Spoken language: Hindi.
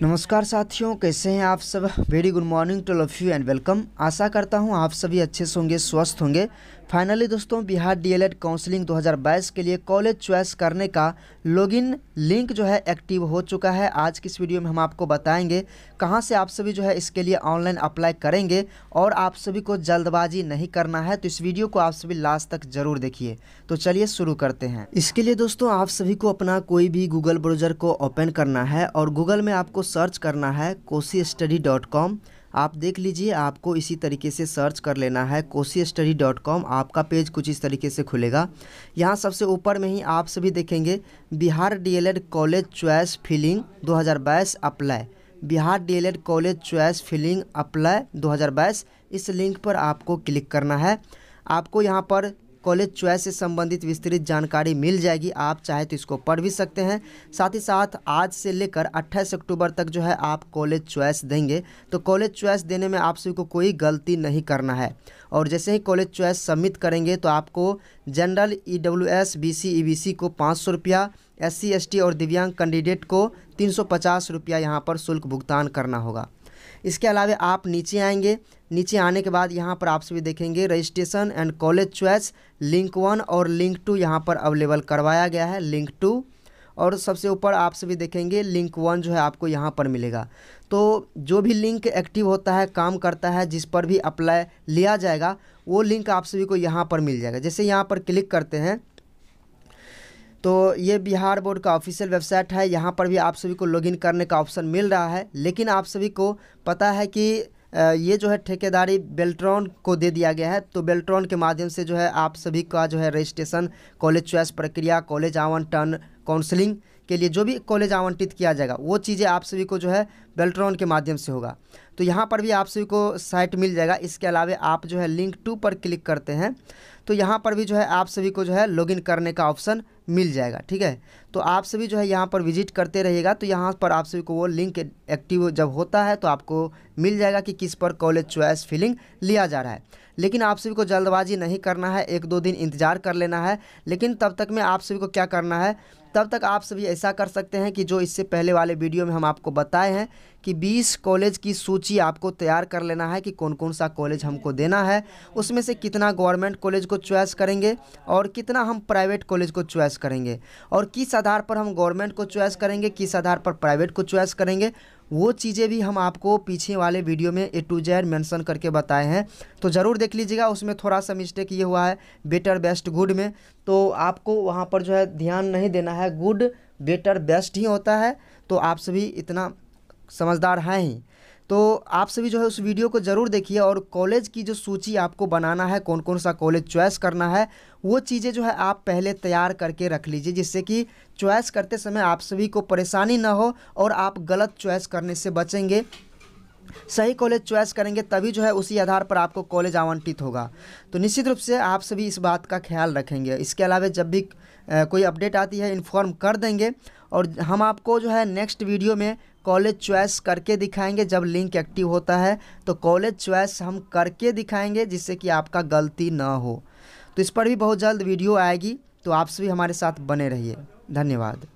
नमस्कार साथियों कैसे हैं आप सब very good morning to love you and welcome आशा करता हूं आप सभी अच्छे से होंगे स्वस्थ होंगे फाइनली दोस्तों बिहार डीएलएड काउंसलिंग 2022 के लिए कॉलेज चॉइस करने का लॉगिन लिंक जो है एक्टिव हो चुका है आज की इस वीडियो में हम आपको बताएंगे कहां से आप सभी जो है इसके लिए ऑनलाइन अप्लाई करेंगे और आप सभी को जल्दबाजी नहीं करना है तो इस वीडियो को आप सभी लास्ट तक जरूर देखिए तो चलिए शुरू करते हैं इसके लिए दोस्तों आप सभी को अपना कोई भी गूगल ब्राउजर को ओपन करना है और गूगल में आपको सर्च करना है कोसी स्टडी डॉट कॉम आप देख लीजिए आपको इसी तरीके से सर्च कर लेना है कोसी स्टडी डॉट कॉम आपका पेज कुछ इस तरीके से खुलेगा यहाँ सबसे ऊपर में ही आप सभी देखेंगे Bihar DElEd college choice filling 2022 apply Bihar DElEd college choice filling apply 2022 इस लिंक पर आपको क्लिक करना है आपको यहाँ पर कॉलेज चॉइस से संबंधित विस्तृत जानकारी मिल जाएगी आप चाहे तो इसको पढ़ भी सकते हैं साथ ही साथ आज से लेकर 28 अक्टूबर तक जो है आप कॉलेज चॉइस देंगे तो कॉलेज चॉइस देने में आप सभी को कोई गलती नहीं करना है और जैसे ही कॉलेज चॉइस सबमिट करेंगे तो आपको general E W S B C E B C को पाँच सौ रुपया एस सी एस टी और दिव्यांग कैंडिडेट को तीन सौ पचास रुपया यहाँ पर शुल्क भुगतान करना होगा इसके अलावा आप नीचे आएंगे नीचे आने के बाद यहाँ पर आप सभी देखेंगे registration and college choice link one और लिंक टू यहाँ पर अवेलेबल करवाया गया है लिंक टू और सबसे ऊपर आप सभी देखेंगे लिंक वन जो है आपको यहाँ पर मिलेगा तो जो भी लिंक एक्टिव होता है काम करता है जिस पर भी अप्लाई लिया जाएगा वो लिंक आप सभी को यहाँ पर मिल जाएगा जैसे यहाँ पर क्लिक करते हैं तो ये बिहार बोर्ड का ऑफिशियल वेबसाइट है यहाँ पर भी आप सभी को लॉगिन करने का ऑप्शन मिल रहा है लेकिन आप सभी को पता है कि ये जो है ठेकेदारी बेल्ट्रॉन को दे दिया गया है तो बेल्ट्रॉन के माध्यम से जो है आप सभी का जो है रजिस्ट्रेशन कॉलेज चॉइस प्रक्रिया कॉलेज आवंटन काउंसलिंग के लिए जो भी कॉलेज आवंटित किया जाएगा वो चीज़ें आप सभी को जो है बेल्ट्रॉन के माध्यम से होगा तो यहाँ पर भी आप सभी को साइट मिल जाएगा इसके अलावा आप जो है लिंक टू पर क्लिक करते हैं तो यहाँ पर भी जो है आप सभी को जो है लॉगिन करने का ऑप्शन मिल जाएगा ठीक है तो आप सभी जो है यहाँ पर विजिट करते रहिएगा तो यहाँ पर आप सभी को वो लिंक एक्टिव जब होता है तो आपको मिल जाएगा कि किस पर कॉलेज चॉइस फिलिंग लिया जा रहा है लेकिन आप सभी को जल्दबाजी नहीं करना है एक दो दिन इंतज़ार कर लेना है लेकिन तब तक में आप सभी को क्या करना है तब तक आप सभी ऐसा कर सकते हैं कि जो इससे पहले वाले वीडियो में हम आपको बताए हैं कि बीस कॉलेज की सूची सूची आपको तैयार कर लेना है कि कौन कौन सा कॉलेज हमको देना है उसमें से कितना गवर्नमेंट कॉलेज को च्वाइस करेंगे और कितना हम प्राइवेट कॉलेज को च्वाइस करेंगे और किस आधार पर हम गवर्नमेंट को च्वाइस करेंगे किस आधार पर प्राइवेट को च्वाइस करेंगे वो चीज़ें भी हम आपको पीछे वाले वीडियो में ए टू जेड मेंशन करके बताए हैं तो ज़रूर देख लीजिएगा उसमें थोड़ा सा मिस्टेक ये हुआ है बेटर बेस्ट गुड में तो आपको वहाँ पर जो है ध्यान नहीं देना है गुड बेटर बेस्ट ही होता है तो आप सभी इतना समझदार हैं ही तो आप सभी जो है उस वीडियो को ज़रूर देखिए और कॉलेज की जो सूची आपको बनाना है कौन कौन सा कॉलेज चॉइस करना है वो चीज़ें जो है आप पहले तैयार करके रख लीजिए जिससे कि चॉइस करते समय आप सभी को परेशानी ना हो और आप गलत चॉइस करने से बचेंगे सही कॉलेज चॉइस करेंगे तभी जो है उसी आधार पर आपको कॉलेज आवंटित होगा तो निश्चित रूप से आप सभी इस बात का ख्याल रखेंगे इसके अलावा जब भी कोई अपडेट आती है इन्फॉर्म कर देंगे और हम आपको जो है नेक्स्ट वीडियो में कॉलेज च्वाइस करके दिखाएंगे जब लिंक एक्टिव होता है तो कॉलेज च्वाइस हम करके दिखाएंगे जिससे कि आपका गलती ना हो तो इस पर भी बहुत जल्द वीडियो आएगी तो आप सभी हमारे साथ बने रहिए धन्यवाद